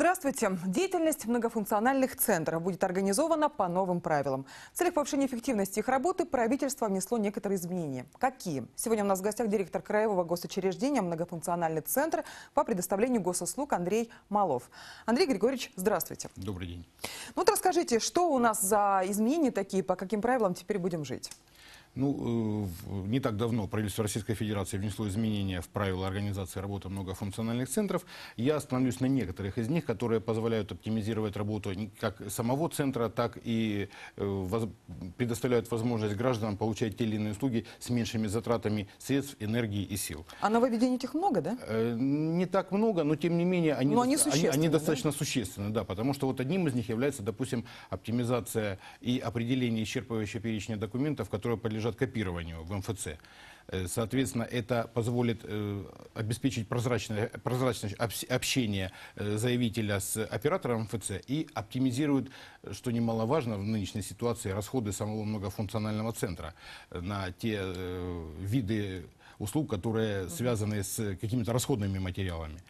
Здравствуйте. Деятельность многофункциональных центров будет организована по новым правилам. В целях повышения эффективности их работы правительство внесло некоторые изменения. Какие? Сегодня у нас в гостях директор Краевого госучреждения «Многофункциональный центр» по предоставлению госуслуг Андрей Малов. Андрей Григорьевич, здравствуйте. Добрый день. Ну вот расскажите, что у нас за изменения такие, по каким правилам теперь будем жить? Ну, э, не так давно правительство Российской Федерации внесло изменения в правила организации работы многофункциональных центров. Я остановлюсь на некоторых из них, которые позволяют оптимизировать работу как самого центра, так и э, предоставляют возможность гражданам получать те или иные услуги с меньшими затратами средств, энергии и сил. А нововведений этих много, да? Э, не так много, но тем не менее они, они, они, они достаточно да? существенны, да, потому что вот одним из них является, допустим, оптимизация и определение исчерпывающего перечня документов, которые подлежат идет копированию в МФЦ. Э, соответственно, это позволит э, обеспечить прозрачное прозрачное общение э, заявителя с оператором МФЦ и оптимизирует, что немаловажно в нынешней ситуации, расходы самого многофункционального центра на те виды услуг, которые связаны с э, какими-то расходными материалами.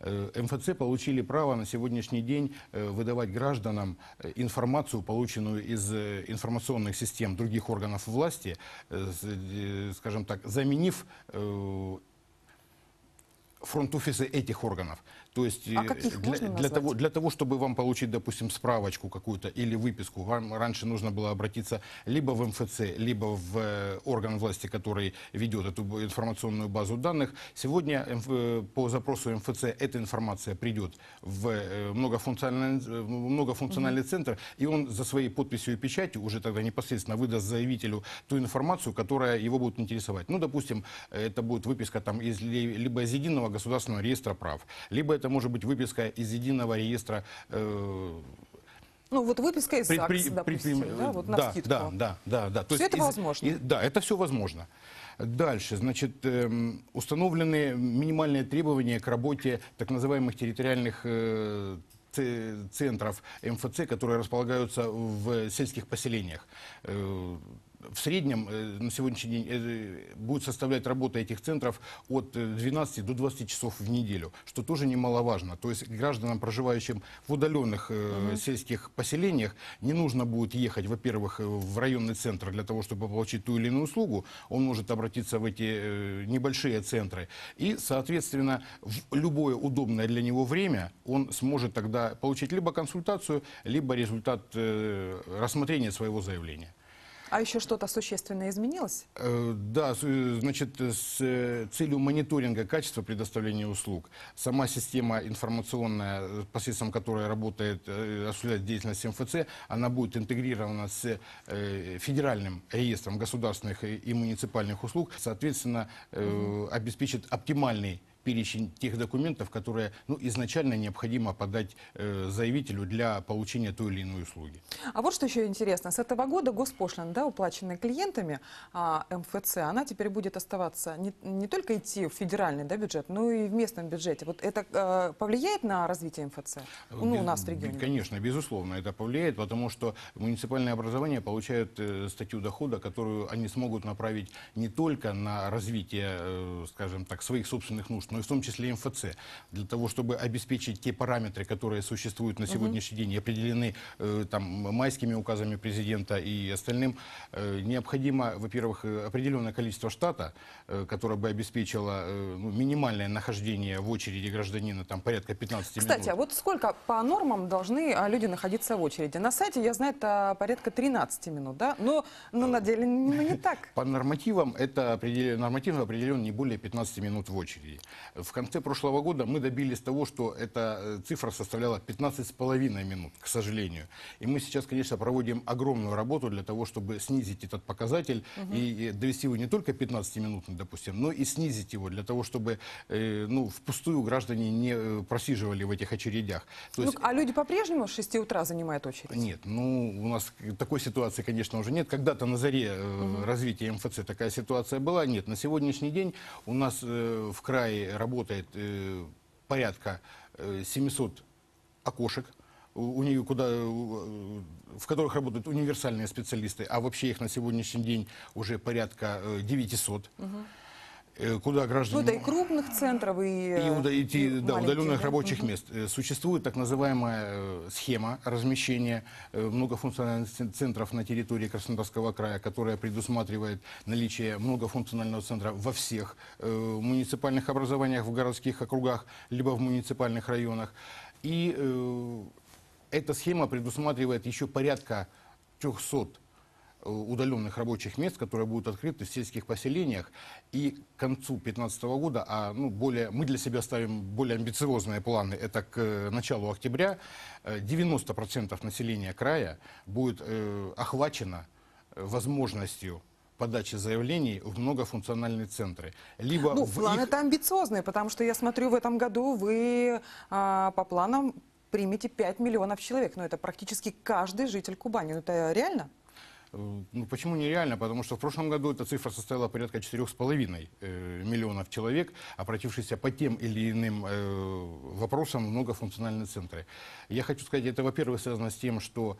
Э, МФЦ получили право на сегодняшний день э, выдавать гражданам информацию, полученную из информационных систем других органов власти, скажем так, заменив фронт-офисы этих органов. То есть а э, для, для, назвать? того, для того, чтобы вам получить, допустим, справочку какую-то или выписку, вам раньше нужно было обратиться либо в МФЦ, либо в э, орган власти, который ведет эту информационную базу данных. Сегодня э, по запросу МФЦ эта информация придет в многофункциональный, многофункциональный угу. центр, и он за своей подписью и печатью уже тогда непосредственно выдаст заявителю ту информацию, которая его будет интересовать. Ну, допустим, это будет выписка там из, либо из единого государственного реестра прав, либо это может быть выписка из единого реестра э, ну, вот выписка из предпри... ЗАГС, допустим, предпри... да, вот на да, скидку. Да, да, да. да. То все есть это из... возможно? И, да, это все возможно. Дальше, значит, э, эм, установлены минимальные требования к работе так называемых территориальных э, центров МФЦ, которые располагаются в сельских поселениях. Э, в среднем э, на сегодняшний день э, будет составлять работа этих центров от 12 э, до 20 часов в неделю, что тоже немаловажно. То есть гражданам, проживающим в удаленных угу. сельских поселениях, не нужно будет ехать, во-первых, в районный центр для того, чтобы получить ту или иную услугу. Он может обратиться в эти небольшие центры. И, соответственно, в любое удобное для него время он сможет тогда получить либо консультацию, либо результат рассмотрения своего заявления. А еще что-то существенно изменилось? Э, да, значит, с э, целью мониторинга качества предоставления услуг, сама система информационная, э, посредством которой работает, осуществляет деятельность МФЦ, она будет интегрирована с федеральным реестром государственных и муниципальных услуг, соответственно, угу. обеспечит оптимальный перечень тех документов, которые ну, изначально необходимо подать э, заявителю для получения той или иной услуги. А вот что еще интересно. С этого года госпошлина, да, уплаченная клиентами а, МФЦ, она теперь будет оставаться не, не только идти в федеральный да, бюджет, но и в местном бюджете. Вот это э, повлияет на развитие МФЦ ну, Без, у нас в регионе? Конечно, безусловно, это повлияет, потому что муниципальные образования получают э, статью дохода, которую они смогут направить не только на развитие, э, скажем так, своих собственных нужд, но ну, и в том числе МФЦ, для того, чтобы обеспечить те параметры, которые существуют на сегодняшний день и определены э, там, майскими указами президента и остальным, э, необходимо, во-первых, э, определенное количество штата, э, которое бы обеспечило э, ну, минимальное нахождение в очереди гражданина, там порядка 15 Кстати, минут. Кстати, а вот сколько по нормам должны а, люди находиться в очереди? На сайте, я знаю, это порядка 13 минут, да? Но ну, ну, на деле ну, не так. По нормативам это определ... нормативно определен не более 15 минут в очереди. В конце прошлого года мы добились того, что эта э, цифра составляла 15,5 минут, к сожалению. И мы сейчас, конечно, проводим огромную работу для того, чтобы снизить этот показатель угу. и довести его не только 15-минутным, допустим, но и снизить его для того, чтобы э, ну, впустую граждане не э, просиживали в этих очередях. То ну, есть... А люди по-прежнему с 6 утра занимают очередь? Нет, ну у нас такой ситуации, конечно, уже нет. Когда-то на заре угу. развития МФЦ такая ситуация была. Нет, на сегодняшний день у нас в крае работает э, порядка 700 э, окошек, у нее куда, э, в которых работают универсальные специалисты, а вообще их на сегодняшний день уже порядка 900. Угу. Э, куда граждане... Ну да, и крупных центров, и... Э, и, уда... и, и да, удаленных рабочих мест. Э, существует так называемая схема размещения многофункциональных центров на территории Краснодарского края, которая предусматривает наличие многофункционального центра во всех муниципальных образованиях, в городских округах, либо в муниципальных районах. И эта схема предусматривает еще порядка 300 Э, удаленных рабочих мест, которые будут открыты в сельских поселениях. И к концу 2015 года, а ну, более, мы для себя ставим более амбициозные планы, это к э, началу октября, 90% э, населения края будет э, охвачено возможностью подачи заявлений в многофункциональные центры. Либо ну, в планы их... это амбициозные, потому что я смотрю, в этом году вы а, по планам примете 5 миллионов человек. Но ну, это практически каждый житель Кубани. Ну, это реально? Э, ну, почему нереально? Потому что в прошлом году эта цифра составила порядка 4,5 э, миллионов человек, обратившихся по тем или иным э, вопросам в многофункциональные центры. Я хочу сказать, это, во-первых, связано с тем, что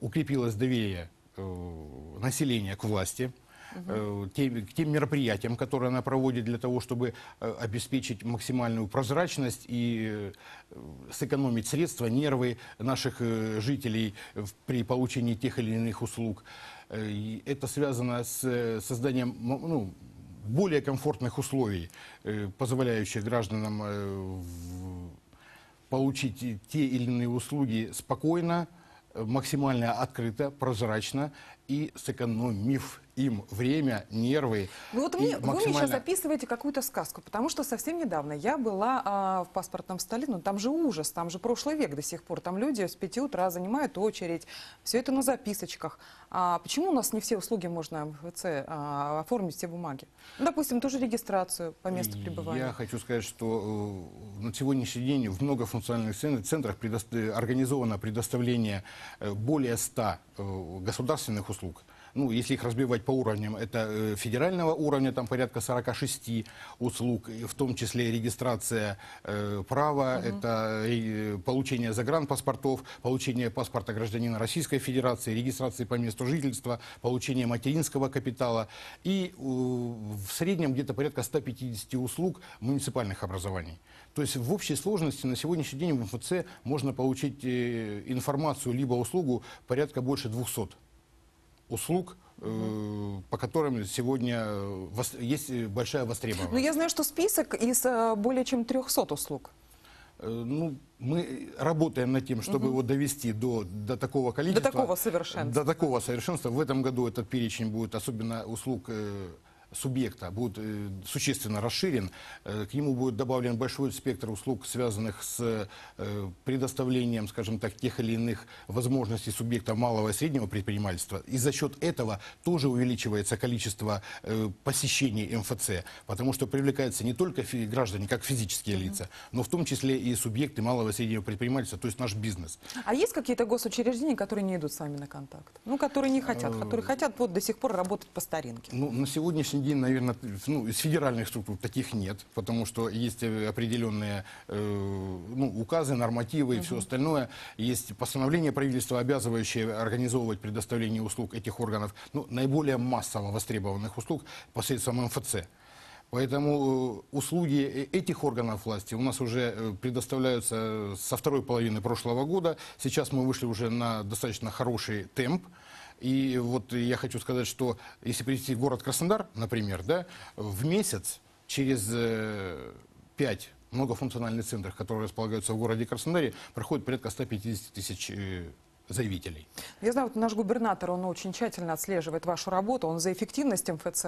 укрепилось доверие населения к власти – Э, тем, к тем мероприятиям, которые она проводит для того, чтобы э, обеспечить максимальную прозрачность и э, сэкономить средства, нервы наших жителей при получении тех или иных услуг. Это связано с созданием ну, более комфортных условий, позволяющих гражданам получить те или иные услуги спокойно, максимально открыто, прозрачно и сэкономив им время, нервы. Ну вот мне, максимально... вы мне сейчас записываете какую-то сказку, потому что совсем недавно я была а, в паспортном столе, ну там же ужас, там же прошлый век до сих пор, там люди с 5 утра занимают очередь, все это на записочках. А почему у нас не все услуги можно в а, оформить, все бумаги? Ну, допустим, ту же регистрацию по месту пребывания. Я хочу сказать, что э, на сегодняшний день в многофункциональных центрах предо... организовано предоставление э, более 100 э, государственных услуг услуг. Ну, если их разбивать по уровням, это э, федерального уровня, там порядка 46 услуг, в том числе регистрация э, права, угу. это э, э, получение загранпаспортов, получение паспорта гражданина Российской Федерации, регистрации по месту жительства, получение материнского капитала. И э, в среднем где-то порядка 150 услуг муниципальных образований. То есть в общей сложности на сегодняшний день в МФЦ можно получить э, информацию либо услугу порядка больше 200 услуг, э, по которым сегодня э, есть э, большая востребованность. Но ну, я знаю, что список из более чем 300 услуг. Ну, мы работаем над тем, чтобы угу. его довести до, до такого количества. До такого совершенства. До такого совершенства. В этом году этот перечень будет, особенно услуг субъекта будет э, существенно расширен. Э, к нему будет добавлен большой спектр услуг, связанных с э, предоставлением, скажем так, тех или иных возможностей субъекта малого и среднего предпринимательства. И за счет этого тоже увеличивается количество посещений МФЦ, потому что привлекаются не только граждане, как физические лица, но в том числе и субъекты малого и среднего предпринимательства, то есть наш бизнес. А есть какие-то госучреждения, которые не идут с вами на контакт? Ну, которые не хотят, которые хотят вот до сих пор работать по старинке? Ну, на сегодняшний сегодняшний наверное, ну, из федеральных структур таких нет, потому что есть э, определенные э, ну, указы, нормативы и угу. все остальное. Есть постановление правительства, обязывающее организовывать предоставление услуг этих органов, ну, наиболее массово востребованных услуг посредством МФЦ. Поэтому э, услуги э, этих органов власти у нас уже предоставляются со второй половины прошлого года. Сейчас мы вышли уже на достаточно хороший темп. И вот я хочу сказать, что если прийти в город Краснодар, например, да, в месяц через э, пять многофункциональных центров, которые располагаются в городе Краснодаре, проходит порядка 150 тысяч э, заявителей. Я знаю, вот наш губернатор, он очень тщательно отслеживает вашу работу, он за эффективность МФЦ.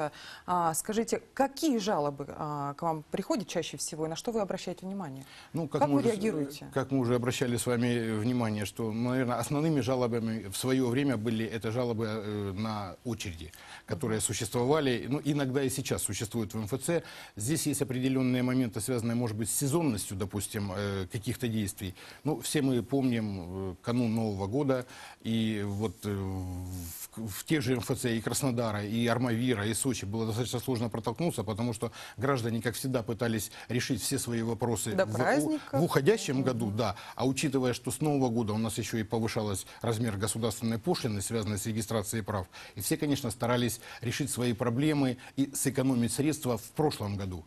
А, скажите, какие жалобы а, к вам приходят чаще всего и на что вы обращаете внимание? Ну, как как мы вы уже, реагируете? Как мы уже обращали с вами э, внимание, что, ну, наверное, основными жалобами в свое время были это жалобы э, на очереди, которые существовали, ну, иногда и сейчас существуют в МФЦ. Здесь есть определенные моменты, связанные, может быть, с сезонностью, допустим, э, каких-то действий. Ну, все мы помним э, канун Нового года, города, и вот э, в, в тех же МФЦ и Краснодара, и Армавира, и Сочи было достаточно сложно протолкнуться, потому что граждане, как всегда, пытались решить все свои вопросы До в, праздника. в уходящем году, да, а учитывая, что с Нового года у нас еще и повышалась размер государственной пошлины, связанной с регистрацией прав, и все, конечно, старались решить свои проблемы и сэкономить средства в прошлом году.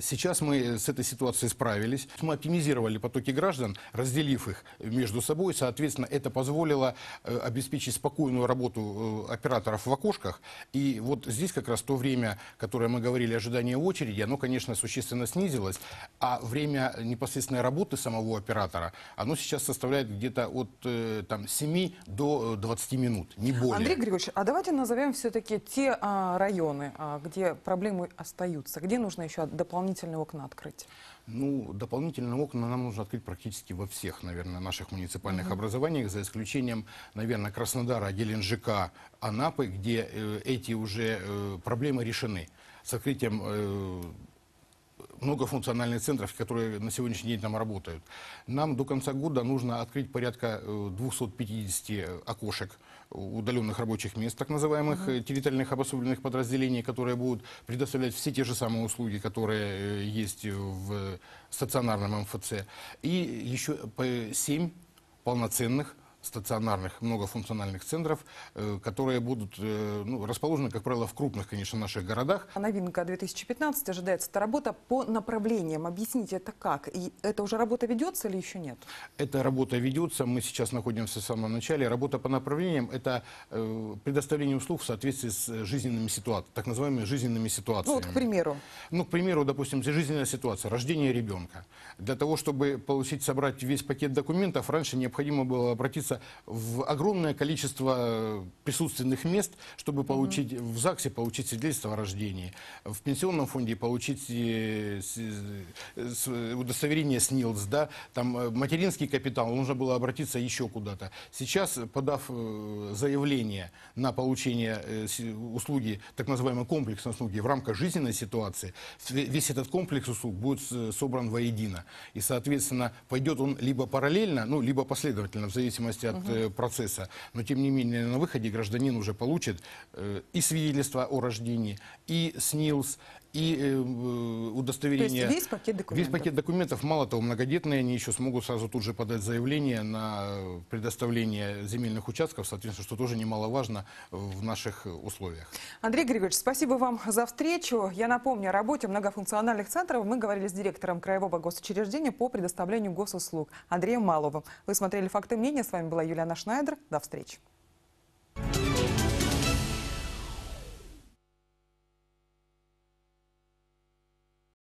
Сейчас мы с этой ситуацией справились. Мы оптимизировали потоки граждан, разделив их между собой. Соответственно, это позволило э, обеспечить спокойную работу э, операторов в окошках. И вот здесь как раз то время, которое мы говорили, ожидание очереди, оно, конечно, существенно снизилось. А время непосредственной работы самого оператора, оно сейчас составляет где-то от э, там, 7 до 20 минут, не более. Андрей Григорьевич, а давайте назовем все-таки те а, районы, а, где проблемы остаются, где нужно еще дополнительно дополнительные окна открыть? Ну, дополнительные окна нам нужно открыть практически во всех, наверное, наших муниципальных mm-hmm. образованиях, за исключением, наверное, Краснодара, Геленджика, Анапы, где э, эти уже э, проблемы решены с открытием э, многофункциональные центры, которые на сегодняшний день там работают. Нам до конца года нужно открыть порядка 250 э, окошек удаленных рабочих мест, так называемых uh-huh. территориальных обособленных подразделений, которые будут предоставлять все те же самые услуги, которые э, есть в стационарном МФЦ. И еще 7 полноценных стационарных многофункциональных центров, э, которые будут э, ну, расположены, как правило, в крупных, конечно, наших городах. А новинка 2015 ожидается эта работа по направлениям. Объясните, это как? И это уже работа ведется или еще нет? Эта работа ведется. Мы сейчас находимся в самом начале. Работа по направлениям – это э, предоставление услуг в соответствии с жизненными ситуациями, так называемыми жизненными ситуациями. Ну, вот, к примеру. Ну, к примеру, допустим, жизненная ситуация, рождение ребенка. Для того, чтобы получить, собрать весь пакет документов, раньше необходимо было обратиться вкладывается в огромное количество присутственных мест, чтобы получить в ЗАГСе получить свидетельство о рождении, в пенсионном фонде получить э, удостоверение СНИЛС, да, там э, материнский капитал, нужно было обратиться еще куда-то. Сейчас, подав э, заявление на получение услуги, так называемой комплексной услуги в рамках жизненной ситуации, весь этот комплекс услуг будет собран воедино. И, соответственно, пойдет он либо параллельно, ну, либо последовательно, в зависимости зависимости от угу. процесса. Но, тем не менее, на выходе гражданин уже получит э, и свидетельство о рождении, и СНИЛС, и э, э, удостоверение. То есть весь пакет документов? Весь пакет документов. Мало того, многодетные, они еще смогут сразу тут же подать заявление на предоставление земельных участков, соответственно, что тоже немаловажно в наших условиях. Андрей Григорьевич, спасибо вам за встречу. Я напомню, о работе многофункциональных центров мы говорили с директором Краевого госучреждения по предоставлению госуслуг Андреем Маловым. Вы смотрели «Факты мнения». С вами была Юлиана Шнайдер. До встречи.